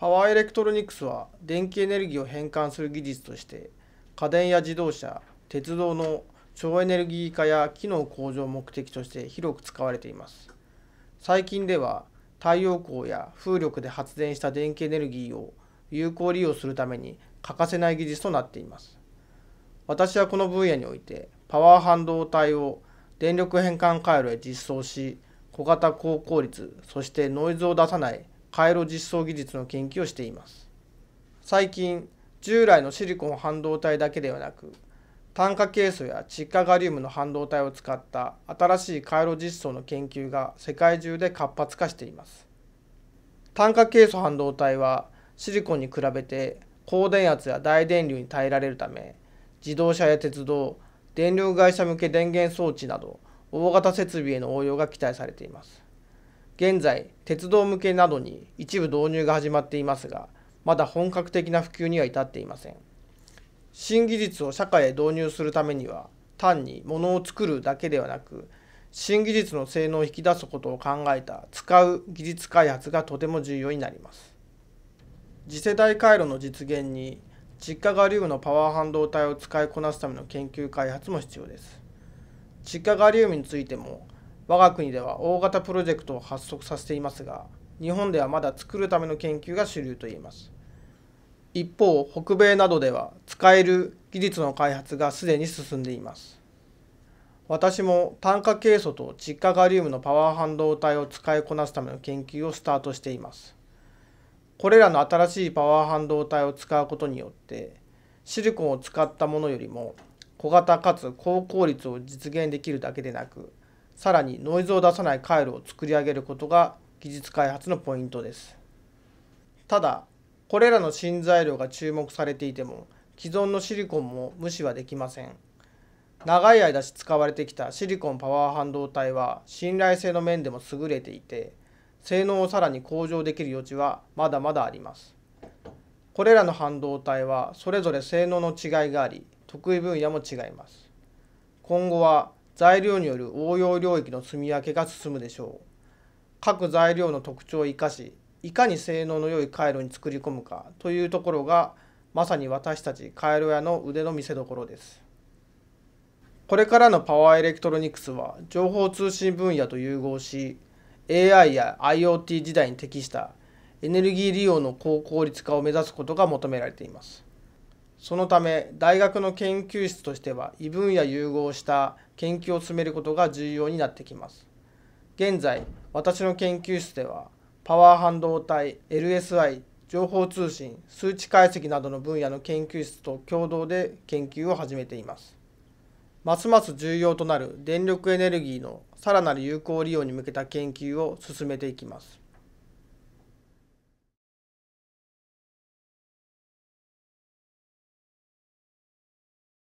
パワーエレクトロニクスは電気エネルギーを変換する技術として家電や自動車鉄道の省エネルギー化や機能向上を目的として広く使われています最近では太陽光や風力で発電した電気エネルギーを有効利用するために欠かせない技術となっています私はこの分野においてパワー半導体を電力変換回路へ実装し小型高効率そしてノイズを出さない回路実装技術の研究をしています最近従来のシリコン半導体だけではなく炭化ケイ素や窒化ガリウムの半導体を使った新しい回路実装の研究が世界中で活発化しています炭化ケイ素半導体はシリコンに比べて高電圧や大電流に耐えられるため自動車や鉄道電力会社向け電源装置など大型設備への応用が期待されています現在鉄道向けなどに一部導入が始まっていますがまだ本格的な普及には至っていません新技術を社会へ導入するためには単に物を作るだけではなく新技術の性能を引き出すことを考えた使う技術開発がとても重要になります次世代回路の実現に窒化ガリウムのパワー半導体を使いこなすための研究開発も必要です窒化ガリウムについても我が国では大型プロジェクトを発足させていますが日本ではまだ作るための研究が主流といえます一方北米などでは使える技術の開発がすでに進んでいます私も炭化ケイ素と窒化ガリウムのパワー半導体を使いこなすための研究をスタートしていますこれらの新しいパワー半導体を使うことによってシリコンを使ったものよりも小型かつ高効率を実現できるだけでなくさらにノイズを出さない回路を作り上げることが技術開発のポイントです。ただ、これらの新材料が注目されていても、既存のシリコンも無視はできません。長い間使われてきたシリコンパワー半導体は信頼性の面でも優れていて、性能をさらに向上できる余地はまだまだあります。これらの半導体はそれぞれ性能の違いがあり、得意分野も違います。今後は材料による応用領域の積み上げが進むでしょう。各材料の特徴を生かし、いかに性能の良い回路に作り込むかというところが、まさに私たち回路屋の腕の見せ所です。これからのパワーエレクトロニクスは情報通信分野と融合し AI や IoT 時代に適したエネルギー利用の高効率化を目指すことが求められています。そのため大学の研究室としては異分野融合した研究を進めることが重要になってきます。現在私の研究室ではパワー半導体 LSI 情報通信数値解析などの分野の研究室と共同で研究を始めています。ますます重要となる電力エネルギーのさらなる有効利用に向けた研究を進めていきます。